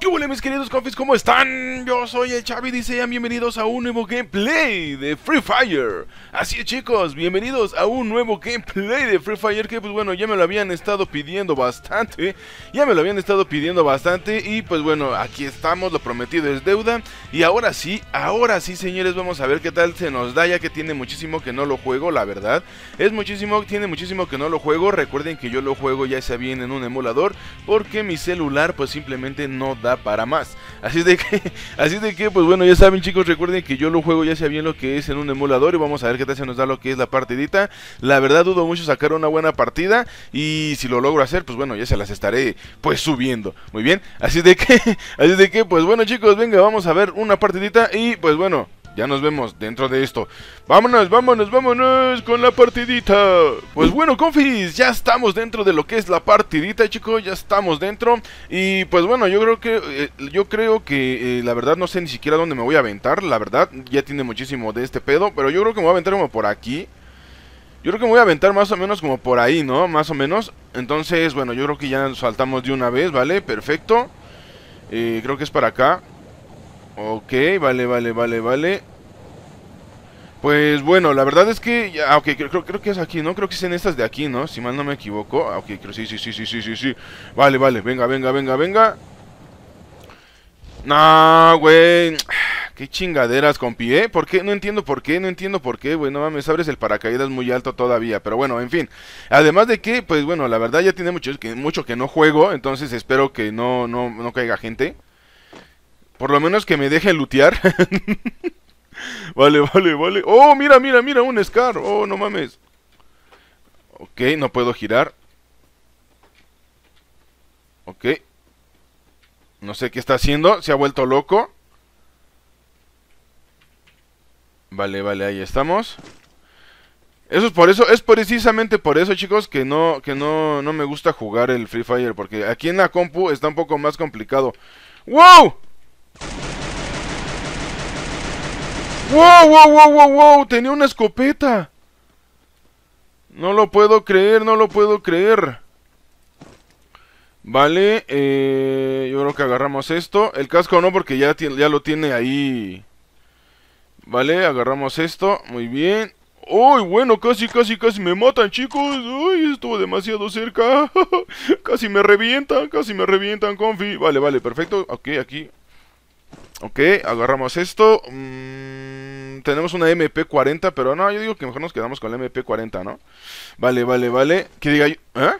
¿Qué huele mis queridos confis? ¿Cómo están? Yo soy el Chavi y sean bienvenidos a un nuevo gameplay de Free Fire Así es chicos, bienvenidos a un nuevo gameplay de Free Fire Que pues bueno, ya me lo habían estado pidiendo bastante Ya me lo habían estado pidiendo bastante Y pues bueno, aquí estamos, lo prometido es deuda Y ahora sí, ahora sí señores, vamos a ver qué tal se nos da Ya que tiene muchísimo que no lo juego, la verdad Es muchísimo, tiene muchísimo que no lo juego Recuerden que yo lo juego ya sea bien en un emulador Porque mi celular pues simplemente no da para más. Así de que, así de que, pues bueno, ya saben chicos, recuerden que yo lo juego ya sea bien lo que es en un emulador y vamos a ver qué tal se nos da lo que es la partidita. La verdad dudo mucho sacar una buena partida y si lo logro hacer, pues bueno, ya se las estaré pues subiendo. Muy bien, así de que, así de que, pues bueno chicos, venga, vamos a ver una partidita y pues bueno ya nos vemos dentro de esto. Vámonos, vámonos, vámonos con la partidita. Pues bueno, confis, ya estamos dentro de lo que es la partidita, chicos, ya estamos dentro. Y pues bueno, yo creo que, eh, yo creo que eh, la verdad no sé ni siquiera dónde me voy a aventar, la verdad, ya tiene muchísimo de este pedo, pero yo creo que me voy a aventar como por aquí. Yo creo que me voy a aventar más o menos como por ahí, ¿no? Más o menos. Entonces, bueno, yo creo que ya nos saltamos de una vez, ¿vale? Perfecto. Eh, creo que es para acá. Ok, vale, vale, vale, vale. Pues bueno, la verdad es que... aunque ah, ok, creo, creo que es aquí, ¿no? Creo que es en estas de aquí, ¿no? Si mal no me equivoco. Ah, ok, creo sí, sí, sí, sí, sí, sí, sí. Vale, vale, venga, venga, venga, venga. No, güey. Qué chingaderas, compi, ¿eh? ¿Por qué? No entiendo por qué, no entiendo por qué, güey. No mames, abres el paracaídas muy alto todavía. Pero bueno, en fin. Además de que, pues bueno, la verdad ya tiene mucho que, mucho que no juego. Entonces espero que no, no caiga gente. Por lo menos que me deje lutear. vale, vale, vale. Oh, mira, mira, mira, un Scar. Oh, no mames. Ok, no puedo girar. Ok. No sé qué está haciendo. Se ha vuelto loco. Vale, vale, ahí estamos. Eso es por eso, es precisamente por eso, chicos, que no que no, no me gusta jugar el Free Fire porque aquí en la compu está un poco más complicado. ¡Wow! ¡Wow, wow, wow, wow, wow! ¡Tenía una escopeta! No lo puedo creer, no lo puedo creer. Vale, eh, yo creo que agarramos esto. El casco no, porque ya, ya lo tiene ahí. Vale, agarramos esto. Muy bien. ¡Uy, bueno! Casi, casi, casi me matan, chicos. ¡Uy, estuvo demasiado cerca! casi me revientan, casi me revientan, confi. Vale, vale, perfecto. Ok, aquí. Ok, agarramos esto. Mmm tenemos una MP40, pero no, yo digo que mejor nos quedamos con la MP40, ¿no? Vale, vale, vale. ¿qué diga yo? ¿Eh?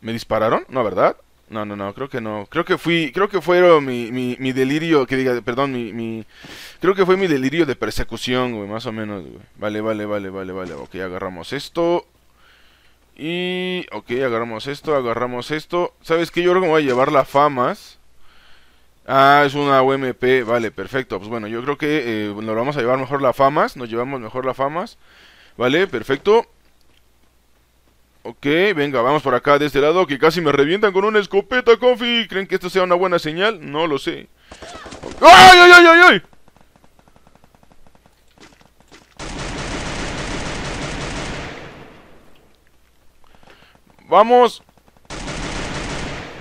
¿Me dispararon? No, ¿verdad? No, no, no, creo que no. Creo que fui, creo que fue mi, mi, delirio, que diga, perdón, mi, creo que fue mi delirio de persecución, güey, más o menos, güey. Vale, vale, vale, vale, vale. Ok, agarramos esto. Y, ok, agarramos esto, agarramos esto. ¿Sabes qué? Yo creo que me voy a llevar la famas. Ah, es una UMP, vale, perfecto. Pues bueno, yo creo que eh, nos vamos a llevar mejor las FAMAS, nos llevamos mejor las FAMAS. Vale, perfecto. Ok, venga, vamos por acá de este lado Que casi me revientan con una escopeta, confi ¿Creen que esto sea una buena señal? No lo sé ¡Ay, ay, ay, ay, ay! ¡Vamos!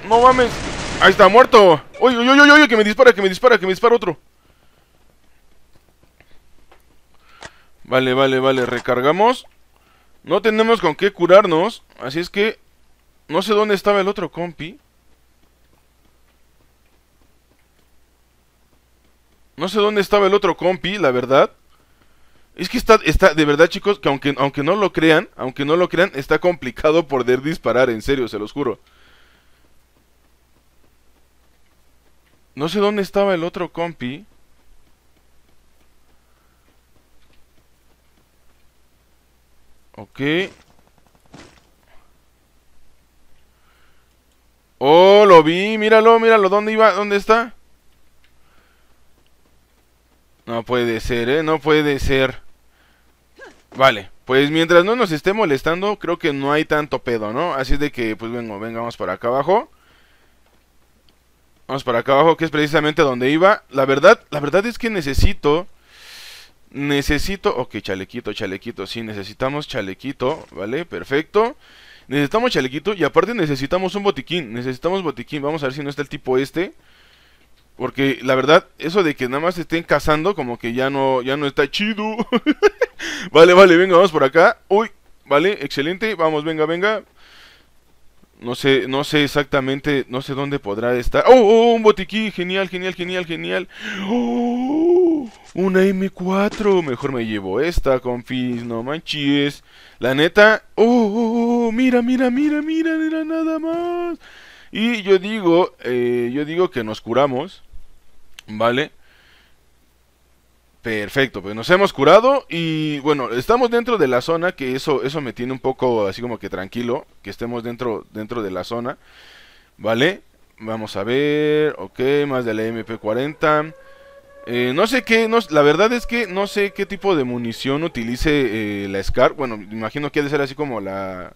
¡No mames! Ahí está, muerto. Oye, oye, oye, oye, que me dispara, que me dispara, que me dispara otro. Vale, vale, vale, recargamos. No tenemos con qué curarnos, así es que no sé dónde estaba el otro compi. No sé dónde estaba el otro compi, la verdad. Es que está, está, de verdad chicos, que aunque, aunque no lo crean, aunque no lo crean, está complicado poder disparar, en serio, se los juro. No sé dónde estaba el otro compi. Ok. Oh, lo vi, míralo, míralo, ¿dónde iba? ¿Dónde está? No puede ser, ¿eh? No puede ser. Vale, pues mientras no nos esté molestando, creo que no hay tanto pedo, ¿no? Así de que, pues vengo, vengamos para acá abajo. Vamos para acá abajo, que es precisamente donde iba. La verdad, la verdad es que necesito... Necesito... Ok, chalequito, chalequito. Sí, necesitamos chalequito, ¿vale? Perfecto. Necesitamos chalequito y aparte necesitamos un botiquín. Necesitamos botiquín. Vamos a ver si no está el tipo este. Porque la verdad, eso de que nada más estén cazando, como que ya no, ya no está chido. vale, vale, venga, vamos por acá. Uy, vale, excelente. Vamos, venga, venga. No sé, no sé exactamente, no sé dónde podrá estar. ¡Oh, oh, oh! un botiquín! Genial, genial, genial, genial. ¡Oh! Una M4. Mejor me llevo esta, confis. No manches. La neta. ¡oh, ¡Oh, oh, Mira, mira, mira, mira, mira, nada más. Y yo digo, eh, yo digo que nos curamos. ¿Vale? Perfecto, pues nos hemos curado y bueno, estamos dentro de la zona, que eso, eso me tiene un poco así como que tranquilo, que estemos dentro, dentro de la zona, ¿vale? Vamos a ver, ok, más de la MP40. Eh, no sé qué, no, la verdad es que no sé qué tipo de munición utilice eh, la SCAR, bueno, imagino que ha de ser así como la...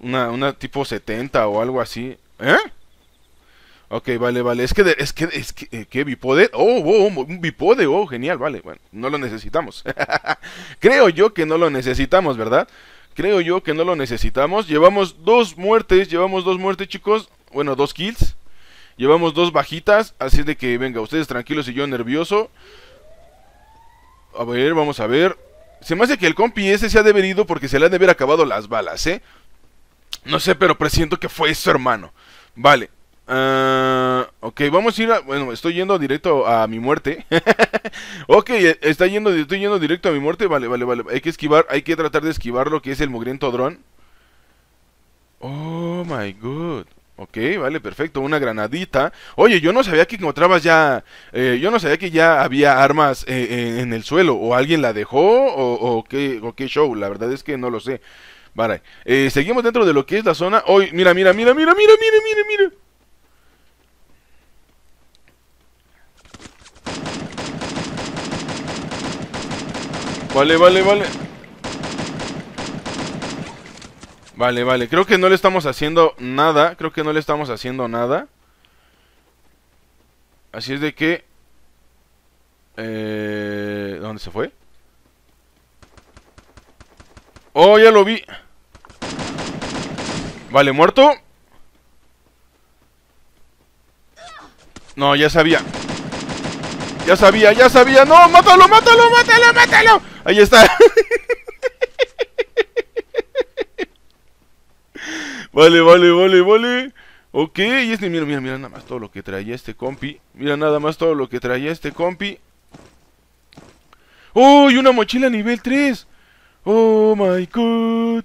Una, una tipo 70 o algo así. ¿Eh? Ok, vale, vale. Es que, es que, es que, eh, ¿qué bipode? Oh, oh, oh, un bipode, oh, genial, vale. Bueno, no lo necesitamos. Creo yo que no lo necesitamos, ¿verdad? Creo yo que no lo necesitamos. Llevamos dos muertes, llevamos dos muertes, chicos. Bueno, dos kills. Llevamos dos bajitas, así de que venga, ustedes tranquilos y yo nervioso. A ver, vamos a ver. Se me hace que el compi ese se ha devenido porque se le han de haber acabado las balas, ¿eh? No sé, pero presiento que fue eso, hermano. Vale, Ah, ok, vamos a ir a... Bueno, estoy yendo directo a mi muerte. ok, eh, está yendo, estoy yendo directo a mi muerte. Vale, vale, vale. Hay que esquivar, hay que tratar de esquivar lo que es el mugriento dron. Oh, my God. Ok, vale, perfecto. Una granadita. Oye, yo no sabía que encontrabas ya... Eh, yo no sabía que ya había armas eh, en, el suelo. O alguien la dejó o, qué, o qué show. La verdad es que no lo sé. Vale. seguimos dentro de lo que es la zona. Hoy, mira, mira, mira, mira, mira, mira, mira, mira. Vale, vale, vale. Vale, vale. Creo que no le estamos haciendo nada. Creo que no le estamos haciendo nada. Así es de que... Eh, ¿Dónde se fue? Oh, ya lo vi. Vale, muerto. No, ya sabía. Ya sabía, ya sabía. No, mátalo, mátalo, mátalo, mátalo. Ahí está. vale, vale, vale, vale. Ok, y este, mira, mira, mira nada más todo lo que traía este compi. Mira nada más todo lo que traía este compi. ¡Uy! una mochila nivel 3! ¡Oh, my God!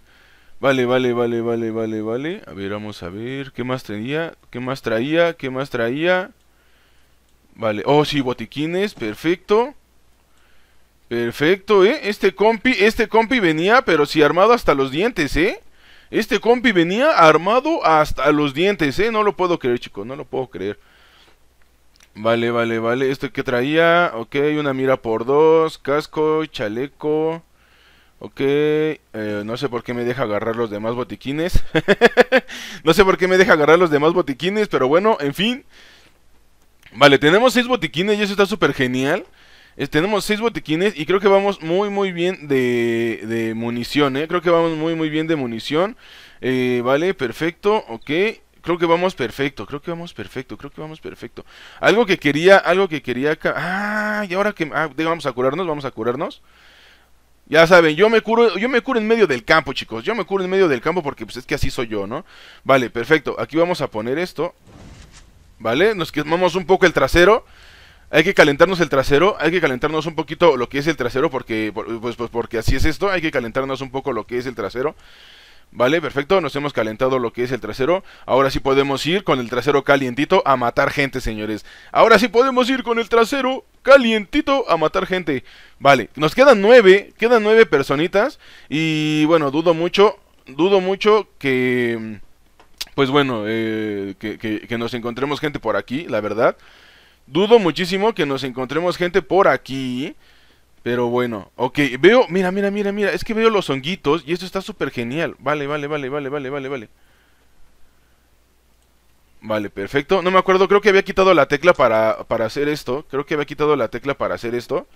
Vale, vale, vale, vale, vale, vale. A ver, vamos a ver. ¿Qué más tenía? ¿Qué más traía? ¿Qué más traía? Vale, oh sí, botiquines, perfecto Perfecto, eh, este compi, este compi venía, pero sí armado hasta los dientes, eh Este compi venía armado hasta los dientes, eh, no lo puedo creer chicos, no lo puedo creer Vale, vale, vale, esto que traía, ok, una mira por dos, casco, chaleco Ok, eh, no sé por qué me deja agarrar los demás botiquines. no sé por qué me deja agarrar los demás botiquines, pero bueno, en fin. Vale, tenemos seis botiquines y eso está súper genial. tenemos seis botiquines y creo que vamos muy muy bien de, de munición, ¿eh? Creo que vamos muy muy bien de munición. Eh, vale, perfecto, ok. Creo que vamos perfecto, creo que vamos perfecto, creo que vamos perfecto. Algo que quería, algo que quería acá. Ah, y ahora que... Ah, vamos a curarnos, vamos a curarnos. Ya saben, yo me curo, yo me curo en medio del campo, chicos. Yo me curo en medio del campo porque pues, es que así soy yo, ¿no? Vale, perfecto. Aquí vamos a poner esto. ¿vale? Nos quemamos un poco el trasero. Hay que calentarnos el trasero, hay que calentarnos un poquito lo que es el trasero porque pues, pues porque así es esto, hay que calentarnos un poco lo que es el trasero. Vale, perfecto, nos hemos calentado lo que es el trasero. Ahora sí podemos ir con el trasero calientito a matar gente, señores. Ahora sí podemos ir con el trasero calientito a matar gente. Vale, nos quedan nueve, quedan nueve personitas. Y bueno, dudo mucho, dudo mucho que pues bueno, eh, que, nos encontremos gente por aquí, la verdad. Dudo muchísimo que nos encontremos gente por aquí. Pero bueno, ok, veo, mira, mira, mira, mira, es que veo los honguitos y esto está súper genial. Vale, vale, vale, vale, vale, vale, vale. Vale, perfecto. No me acuerdo, creo que había quitado la tecla para, para hacer esto. Creo que había quitado la tecla para hacer esto.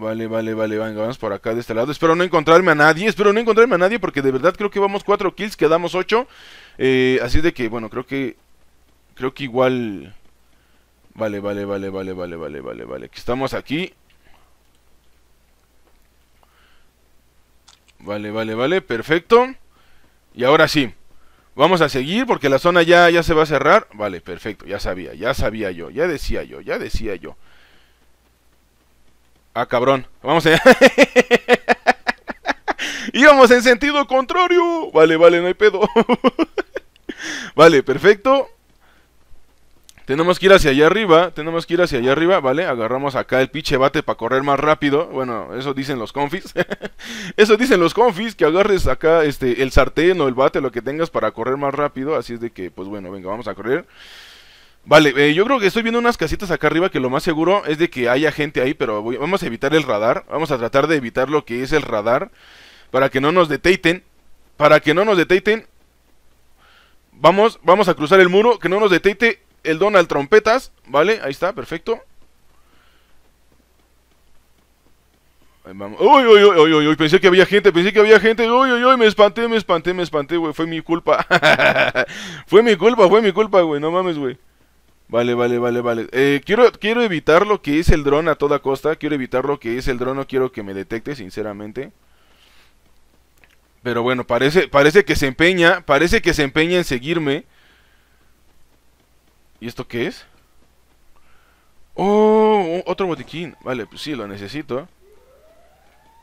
Vale, vale, vale, venga, vamos por acá de este lado. Espero no encontrarme a nadie, espero no encontrarme a nadie porque de verdad creo que vamos 4 kills, quedamos 8. Eh, así de que, bueno, creo que... Creo que igual... Vale, vale, vale, vale, vale, vale, vale, vale. Estamos aquí. Vale, vale, vale, perfecto. Y ahora sí. Vamos a seguir porque la zona ya, ya se va a cerrar. Vale, perfecto, ya sabía, ya sabía yo, ya decía yo, ya decía yo. Ah, cabrón. Vamos allá. Íbamos en sentido contrario. Vale, vale, no hay pedo. vale, perfecto. Tenemos que ir hacia allá arriba. Tenemos que ir hacia allá arriba, ¿vale? Agarramos acá el pinche bate para correr más rápido. Bueno, eso dicen los confis. eso dicen los confis, que agarres acá este, el sartén o el bate, lo que tengas para correr más rápido. Así es de que, pues bueno, venga, vamos a correr. Vale, eh, yo creo que estoy viendo unas casitas acá arriba que lo más seguro es de que haya gente ahí, pero vamos a evitar el radar. Vamos a tratar de evitar lo que es el radar para que no nos detecten. Para que no nos detecten. Vamos, vamos a cruzar el muro, que no nos detecte el Donald Trompetas, ¿vale? Ahí está, perfecto. Uy, uy, uy, uy, pensé que había gente, pensé que había gente. Uy, uy, uy, me espanté, me espanté, me espanté, güey. Fue mi culpa. fue mi culpa, fue mi culpa, güey. No mames, güey. Vale, vale, vale, vale. Eh, quiero, quiero evitar lo que es el dron a toda costa. Quiero evitar lo que es el dron. No quiero que me detecte, sinceramente. Pero bueno, parece, parece que se empeña. Parece que se empeña en seguirme. ¿Y esto qué es? Oh, otro botiquín. Vale, pues sí, lo necesito.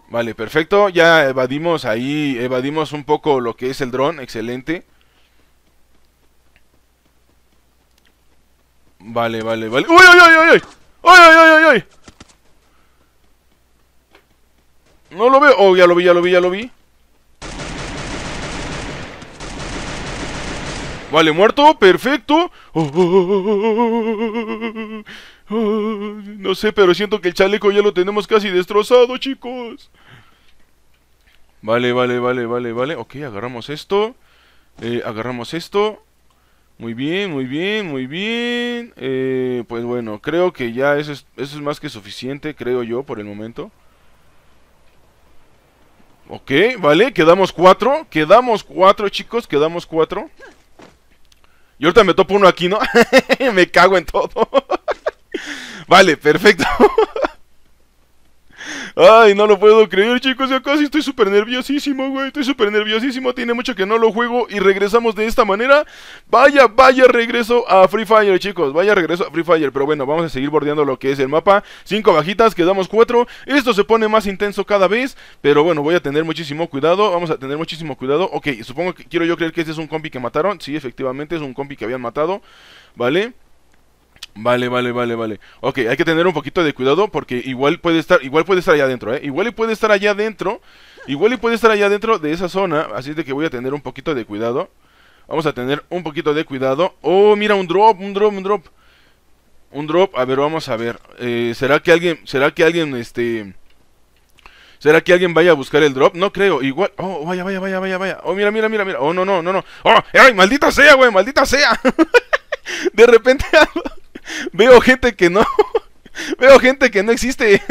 Vale, perfecto. Ya evadimos ahí. Evadimos un poco lo que es el dron. Excelente. Vale, vale, vale. ¡Uy, uy, uy, uy! ¡Uy, uy, uy, uy! uy! No lo veo. Oh, ya lo vi, ya lo vi, ya lo vi. Vale, muerto, perfecto. Oh, oh, oh, no sé, pero siento que el chaleco ya lo tenemos casi destrozado, chicos. Vale, vale, vale, vale, vale. Ok, agarramos esto. Eh, agarramos esto. Muy bien, muy bien, muy bien. Eh, pues bueno, creo que ya eso es, eso es más que suficiente, creo yo, por el momento. Ok, vale, quedamos cuatro. Quedamos cuatro, chicos, quedamos cuatro. Y ahorita me topo uno aquí, ¿no? me cago en todo. vale, perfecto. Ay, no lo puedo creer, chicos. Yo casi estoy súper nerviosísimo, güey. Estoy súper nerviosísimo. Tiene mucho que no lo juego. Y regresamos de esta manera. Vaya, vaya regreso a Free Fire, chicos. Vaya regreso a Free Fire. Pero bueno, vamos a seguir bordeando lo que es el mapa. Cinco bajitas, quedamos cuatro. Esto se pone más intenso cada vez. Pero bueno, voy a tener muchísimo cuidado. Vamos a tener muchísimo cuidado. Ok, supongo que quiero yo creer que este es un compi que mataron. Sí, efectivamente, es un compi que habían matado. ¿Vale? Vale, vale, vale, vale. Ok, hay que tener un poquito de cuidado porque igual puede estar, igual puede estar allá adentro, ¿eh? Igual y puede estar allá adentro. Igual y puede estar allá adentro de esa zona. Así de que voy a tener un poquito de cuidado. Vamos a tener un poquito de cuidado. Oh, mira, un drop, un drop, un drop. Un drop, a ver, vamos a ver. Eh, ¿Será que alguien, será que alguien, este... ¿Será que alguien vaya a buscar el drop? No creo, igual. Oh, vaya, vaya, vaya, vaya, vaya. Oh, mira, mira, mira, mira. Oh, no, no, no, no. Oh, ay, maldita sea, güey, maldita sea. de repente Veo gente que no. Veo gente que no existe.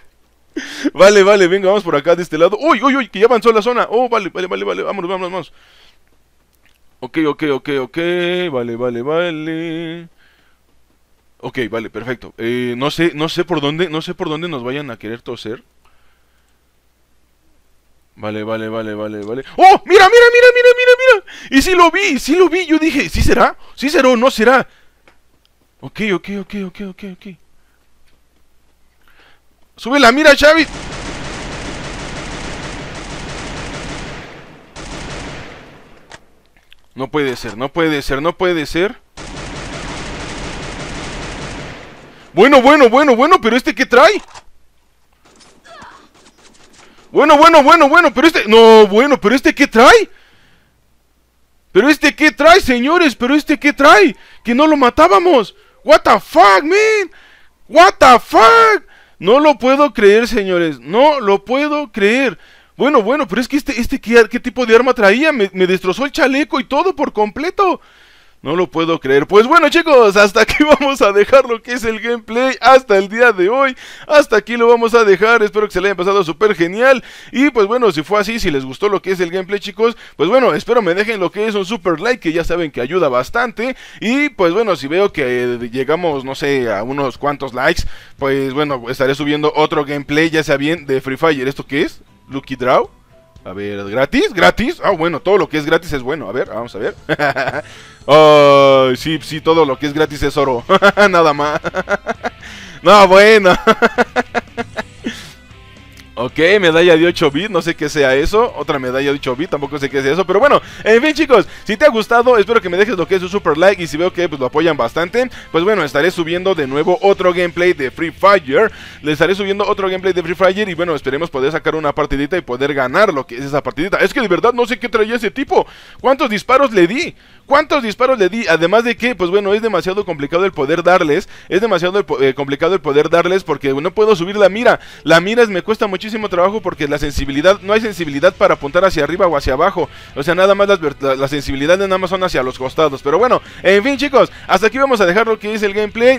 vale, vale, venga, vamos por acá de este lado. Uy, uy, uy, que ya avanzó la zona. Oh, vale, vale, vale, vale. vamos, vámonos, vámonos. Ok, ok, ok, ok. Vale, vale, vale. Ok, vale, perfecto. Eh, no sé, no sé por dónde, no sé por dónde nos vayan a querer toser. Vale, vale, vale, vale, vale. ¡Oh! ¡Mira, mira, mira, mira, mira, mira! Y sí lo vi, sí lo vi. Yo dije, ¿sí será? ¿Sí será o no será? Ok, ok, ok, ok, ok, ok. ¡Sube la mira, Xavi! No puede ser, no puede ser, no puede ser. Bueno, bueno, bueno, bueno, pero este que trae. Bueno, bueno, bueno, bueno, pero este... No, bueno, pero este que trae. Pero este que trae, señores, pero este que trae. Que no lo matábamos. What the fuck, man? What the fuck? No lo puedo creer, señores. No lo puedo creer. Bueno, bueno, pero es que este, este ¿qué, tipo de arma traía? me destrozó el chaleco y todo por completo. No lo puedo creer. Pues bueno chicos, hasta aquí vamos a dejar lo que es el gameplay hasta el día de hoy. Hasta aquí lo vamos a dejar. Espero que se le haya pasado súper genial. Y pues bueno, si fue así, si les gustó lo que es el gameplay chicos, pues bueno, espero me dejen lo que es un super like que ya saben que ayuda bastante. Y pues bueno, si veo que llegamos, no sé, a unos cuantos likes, pues bueno, estaré subiendo otro gameplay, ya sea bien, de Free Fire. ¿Esto qué es? Lucky Draw. A ver, ¿gratis? ¿Gratis? Ah, bueno, todo lo que es gratis es bueno. A ver, vamos a ver. sí, sí, todo lo que es gratis es oro. Nada más. no, bueno. Ok, medalla de 8 bits, no sé qué sea eso. Otra medalla de 8 bits, tampoco sé qué sea eso. Pero bueno, en fin, chicos, si te ha gustado, espero que me dejes lo que es un super like. Y si veo que pues, lo apoyan bastante, pues bueno, estaré subiendo de nuevo otro gameplay de Free Fire. Le estaré subiendo otro gameplay de Free Fire. Y bueno, esperemos poder sacar una partidita y poder ganar lo que es esa partidita. Es que de verdad no sé qué traía ese tipo. ¿Cuántos disparos le di? ¿Cuántos disparos le di? Además de que, pues bueno, es demasiado complicado el poder darles. Es demasiado eh, complicado el poder darles porque no puedo subir la mira. La mira me cuesta muchísimo trabajo porque la sensibilidad, no hay sensibilidad para apuntar hacia arriba o hacia abajo. O sea, nada más las, la, sensibilidad de nada más son hacia los costados. Pero bueno, en fin chicos, hasta aquí vamos a dejar lo que es el gameplay.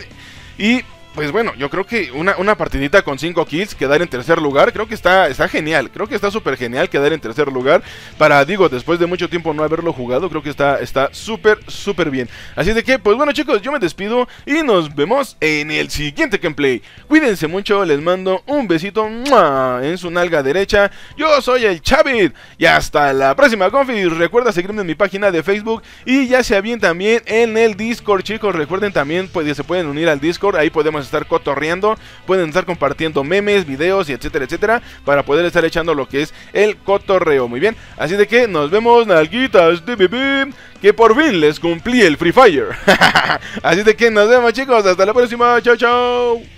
Y pues bueno, yo creo que una, una partidita con 5 kills, quedar en tercer lugar, creo que está, está genial. Creo que está súper genial quedar en tercer lugar. Para, digo, después de mucho tiempo no haberlo jugado, creo que está súper, está súper bien. Así de que, pues bueno chicos, yo me despido y nos vemos en el siguiente gameplay. Cuídense mucho, les mando un besito en su nalga derecha. Yo soy el Chavit y hasta la próxima, confi Recuerda seguirme en mi página de Facebook y ya sea bien también en el Discord, chicos. Recuerden también, pues se pueden unir al Discord, ahí podemos estar cotorreando, pueden estar compartiendo memes, videos y etcétera, etcétera, para poder estar echando lo que es el cotorreo. Muy bien, así de que nos vemos, nalguitas de bebé, que por fin les cumplí el Free Fire. así de que nos vemos, chicos, hasta la próxima, chao, chao.